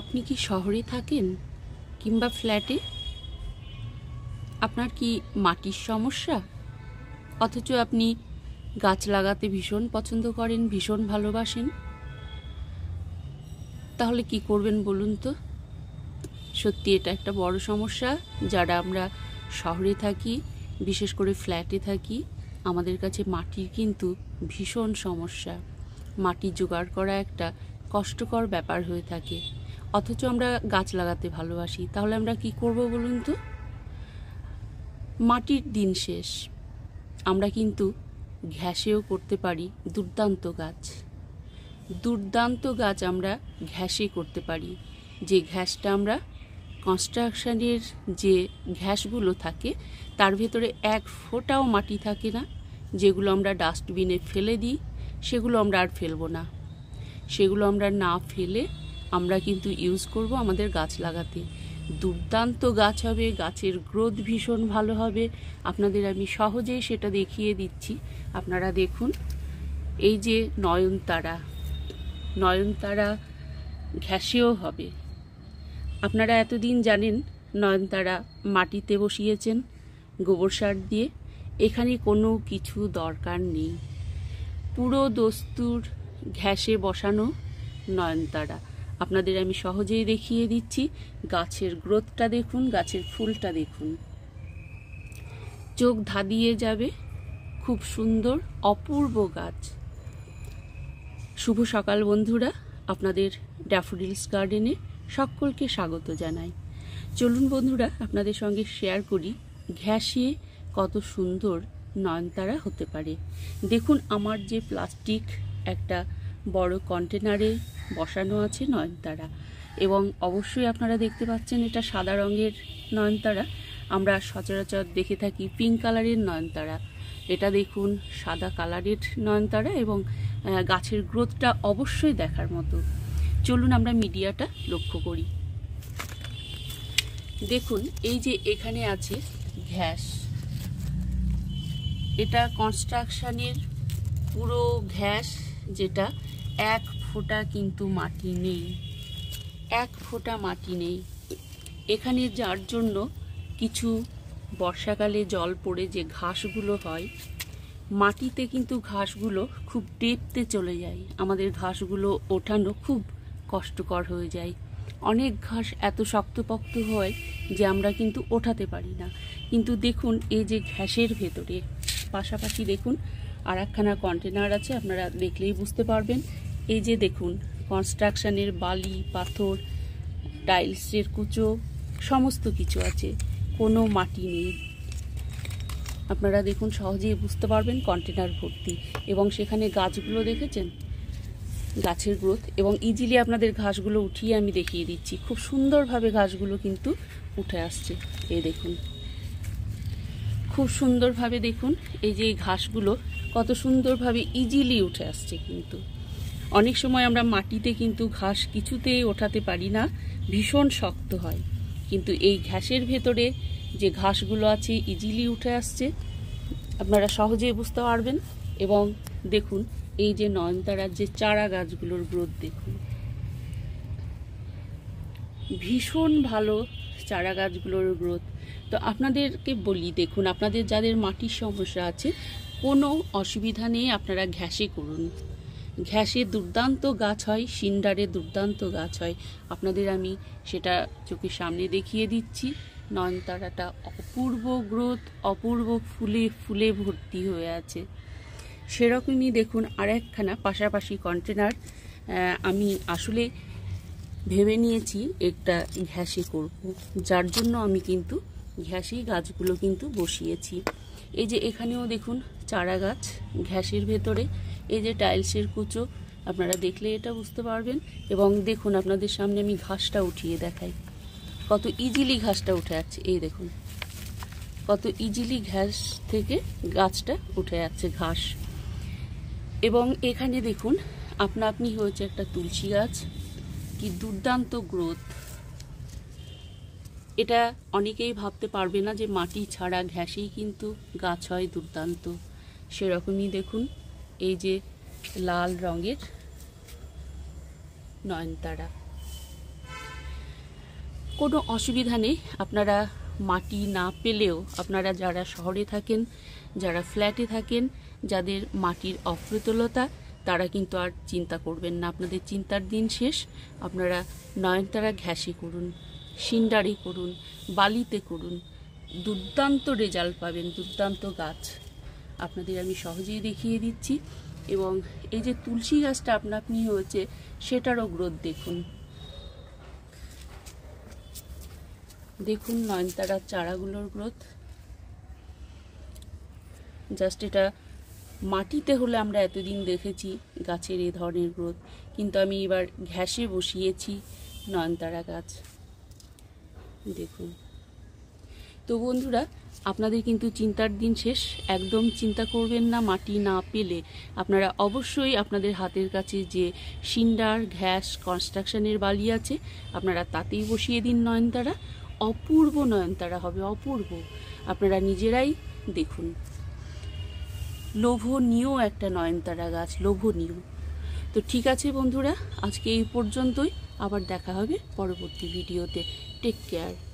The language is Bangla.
আপনি কি শহরে থাকেন কিংবা ফ্ল্যাটে আপনার কি মাটির সমস্যা অথচ আপনি গাছ লাগাতে ভীষণ পছন্দ করেন ভীষণ ভালোবাসেন তাহলে কি করবেন বলুন তো সত্যি এটা একটা বড় সমস্যা যারা আমরা শহরে থাকি বিশেষ করে ফ্ল্যাটে থাকি আমাদের কাছে মাটির কিন্তু ভীষণ সমস্যা মাটি জোগাড় করা একটা কষ্টকর ব্যাপার হয়ে থাকে অথচ আমরা গাছ লাগাতে ভালোবাসি তাহলে আমরা কি করব বলুন তো মাটির দিন শেষ আমরা কিন্তু ঘ্যাসেও করতে পারি দুর্দান্ত গাছ দুর্দান্ত গাছ আমরা ঘ্যাসে করতে পারি যে ঘ্যাসটা আমরা কনস্ট্রাকশানের যে ঘ্যাসগুলো থাকে তার ভেতরে এক ফোটাও মাটি থাকে না যেগুলো আমরা ডাস্টবিনে ফেলে দিই সেগুলো আমরা আর ফেলবো না সেগুলো আমরা না ফেলে আমরা কিন্তু ইউজ করব আমাদের গাছ লাগাতে দুর্দান্ত গাছ হবে গাছের গ্রোথ ভীষণ ভালো হবে আপনাদের আমি সহজেই সেটা দেখিয়ে দিচ্ছি আপনারা দেখুন এই যে নয়নতারা নয়নতারা ঘ্যাসেও হবে আপনারা এতদিন জানেন নয়নতারা মাটিতে বসিয়েছেন গোবর সার দিয়ে এখানে কোনো কিছু দরকার নেই পুরো দস্তুর ঘ্যাসে বসানো নয়নতারা আপনাদের আমি সহজেই দেখিয়ে দিচ্ছি গাছের গ্রোথটা দেখুন গাছের ফুলটা দেখুন চোখ ধাঁধিয়ে যাবে খুব সুন্দর অপূর্ব গাছ শুভ সকাল বন্ধুরা আপনাদের ড্যাফোডিলস গার্ডেনে সকলকে স্বাগত জানাই চলুন বন্ধুরা আপনাদের সঙ্গে শেয়ার করি ঘ্যাসিয়ে কত সুন্দর নয়নতারা হতে পারে দেখুন আমার যে প্লাস্টিক একটা বড় কন্টেনারে বসানো আছে নয়নতারা এবং অবশ্যই আপনারা দেখতে পাচ্ছেন এটা সাদা রঙের নয়নতারা আমরা সচরাচর দেখে থাকি পিঙ্ক কালারের নয়নতারা এটা দেখুন সাদা কালারের নয়নতারা এবং গাছের গ্রোথটা অবশ্যই দেখার মতো চলুন আমরা মিডিয়াটা লক্ষ্য করি দেখুন এই যে এখানে আছে ঘ্যাস এটা কনস্ট্রাকশানের পুরো ঘ্যাস যেটা এক ফোঁটা কিন্তু মাটি নেই এক ফোঁটা মাটি নেই এখানে যার জন্য কিছু বর্ষাকালে জল পড়ে যে ঘাসগুলো হয় মাটিতে কিন্তু ঘাসগুলো খুব ডেপতে চলে যায় আমাদের ঘাসগুলো ওঠানো খুব কষ্টকর হয়ে যায় অনেক ঘাস এত শক্তপক্ত হয় যে আমরা কিন্তু ওঠাতে পারি না কিন্তু দেখুন এই যে ঘাসের ভেতরে পাশাপাশি দেখুন আর একখানা কন্টেনার আছে আপনারা দেখলেই বুঝতে পারবেন এই যে দেখুন কনস্ট্রাকশানের বালি পাথর টাইলসের কুচো সমস্ত কিছু আছে কোনো মাটি নেই আপনারা দেখুন সহজেই বুঝতে পারবেন কন্টেনার ভর্তি এবং সেখানে গাছগুলো দেখেছেন গাছের গ্রোথ এবং ইজিলি আপনাদের ঘাসগুলো উঠিয়ে আমি দেখিয়ে দিচ্ছি খুব সুন্দরভাবে ঘাসগুলো কিন্তু উঠে আসছে এই দেখুন খুব সুন্দরভাবে দেখুন এই যে ঘাসগুলো কত সুন্দরভাবে ইজিলি উঠে আসছে কিন্তু অনেক সময় আমরা মাটিতে কিন্তু ঘাস কিছুতে ওঠাতে পারি না ভীষণ শক্ত হয় কিন্তু এই ঘাসের ভেতরে যে ঘাসগুলো আছে ইজিলি উঠে আসছে আপনারা সহজেই বুঝতে পারবেন এবং দেখুন এই যে নয়নতারার যে চারা গাছগুলোর গ্রোথ দেখুন ভীষণ ভালো চারা গাছগুলোর গ্রোথ তো আপনাদেরকে বলি দেখুন আপনাদের যাদের মাটির সমস্যা আছে কোনো অসুবিধা নেই আপনারা ঘ্যাসে করুন ঘ্যাসে দুর্দান্ত গাছ হয় সিন্ডারে দুর্দান্ত গাছ হয় আপনাদের আমি সেটা চোখের সামনে দেখিয়ে দিচ্ছি নয়নতারাটা অপূর্ব গ্রোথ অপূর্ব ফুলে ফুলে ভর্তি হয়ে আছে সেরকমই দেখুন আর একখানা পাশাপাশি কন্টেনার আমি আসলে ভেবে নিয়েছি একটা ঘ্যাসে করব যার জন্য আমি কিন্তু ঘ্যাসেই গাছগুলো কিন্তু বসিয়েছি এই যে এখানেও দেখুন চারা গাছ ঘ্যাসের ভেতরে এই যে টাইলসের কুচো আপনারা দেখলে এটা বুঝতে পারবেন এবং দেখুন আপনাদের সামনে আমি ঘাসটা উঠিয়ে দেখাই কত ইজিলি ঘাসটা উঠে যাচ্ছে এই দেখুন কত ইজিলি ঘাস থেকে গাছটা উঠে যাচ্ছে ঘাস এবং এখানে দেখুন আপনা আপনি হয়েছে একটা তুলসী গাছ কি দুর্দান্ত গ্রোথ এটা অনেকেই ভাবতে পারবে না যে মাটি ছাড়া ঘ্যাসেই কিন্তু গাছ হয় দুর্দান্ত সেরকমই দেখুন এই যে লাল রঙের নয়নতারা কোনো অসুবিধা নেই আপনারা মাটি না পেলেও আপনারা যারা শহরে থাকেন যারা ফ্ল্যাটে থাকেন যাদের মাটির অপ্রতুলতা তারা কিন্তু আর চিন্তা করবেন না আপনাদের চিন্তার দিন শেষ আপনারা নয়নতারা ঘ্যাসে করুন সিন্ডারে করুন বালিতে করুন দুর্দান্ত রেজাল্ট পাবেন দুর্দান্ত গাছ আপনাদের আমি সহজেই দেখিয়ে দিচ্ছি এবং এই যে তুলসী গাছটা আপনি হয়েছে সেটারও গ্রোথ দেখুন দেখুন নয়নতারার চারাগুলোর গ্রোথ জাস্ট এটা মাটিতে হলে আমরা এতদিন দেখেছি গাছের এ ধরনের গ্রোথ কিন্তু আমি এবার ঘ্যাসে বসিয়েছি নয়নতারা গাছ দেখুন তো বন্ধুরা আপনাদের কিন্তু চিন্তার দিন শেষ একদম চিন্তা করবেন না মাটি না পেলে আপনারা অবশ্যই আপনাদের হাতের কাছে যে সিন্ডার ঘ্যাস কনস্ট্রাকশনের বালি আছে আপনারা তাতেই বসিয়ে দিন নয়নতারা অপূর্ব নয়নতারা হবে অপূর্ব আপনারা নিজেরাই দেখুন লোভনীয় একটা নয়নতারা গাছ লোভনীয় তো ঠিক আছে বন্ধুরা আজকে এই পর্যন্তই আবার দেখা হবে পরবর্তী ভিডিওতে টেক কেয়ার